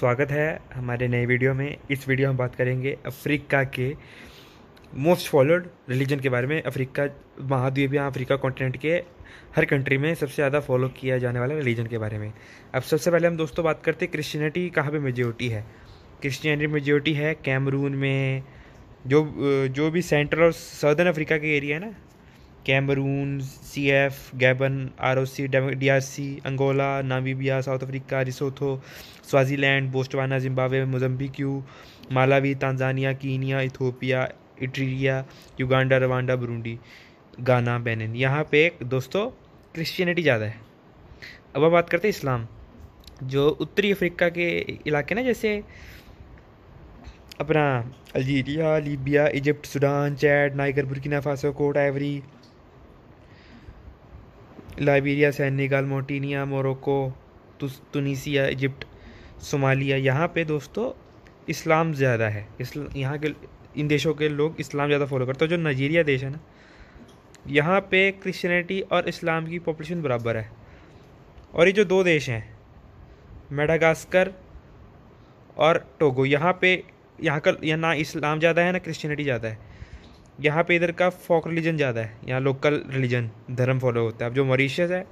स्वागत है हमारे नए वीडियो में इस वीडियो हम बात करेंगे अफ्रीका के मोस्ट फॉलोड रिलीजन के बारे में अफ्रीका महाद्वीप या अफ्रीका कॉन्टिनेंट के हर कंट्री में सबसे ज़्यादा फॉलो किया जाने वाला रिलीजन के बारे में अब सबसे पहले हम दोस्तों बात करते हैं क्रिश्चियनिटी कहाँ पे मेजोरिटी है क्रिश्चियनिटी मेजोरिटी है कैमरून में जो जो भी सेंट्रल और सदर्न अफ्रीका के एरिया है ना Cameroon C F Gabon R O C D R C Angola Namibia South Africa Lesotho Swaziland Botswana Zimbabwe Mozambique Malawi Tanzania Kenya Ethiopia Eritrea Uganda Rwanda Burundi Ghana Benin यहाँ पे दोस्तों Christianity ज़्यादा है अब हम बात करते हैं इस्लाम जो उत्तरी अफ्रीका के इलाके ना जैसे अपना Algeria Libya Egypt Sudan Chad Niger Burkina Faso Cote Ivory Liberia Senegal Mauritania Morocco Tunisia Egypt Somalia यहाँ पे दोस्तों इस्लाम ज़्यादा है इस यहाँ के इन देशों के लोग इस्लाम ज़्यादा फॉलो करते हैं जो नाइजीरिया देश है ना यहाँ पे क्रिश्चियनिटी और इस्लाम की पॉपुलेशन बराबर है और ये जो दो देश हैं मेडागास्कर और टोगो यहाँ पे यहाँ का यहाँ ना इस्लाम ज़्यादा है ना क्रिश्चियनिटी ज़्यादा है यहाँ पे इधर का फोक रिलीजन ज़्यादा है यहाँ लोकल रिलीजन धर्म फॉलो होता है अब जो मॉरिशस है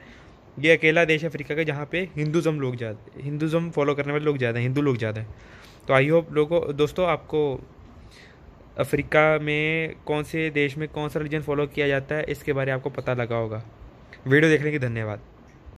ये अकेला देश है अफ्रीका का जहाँ पे हिंदुज़म लोग ज़्यादा हिंदुज़म फॉलो करने वाले लोग ज़्यादा हैं हिंदू लोग ज़्यादा हैं तो आई होप लोगों दोस्तों आपको अफ्रीका में कौन से देश में कौन सा रिलीजन फॉलो किया जाता है इसके बारे में आपको पता लगा होगा वीडियो देखने के धन्यवाद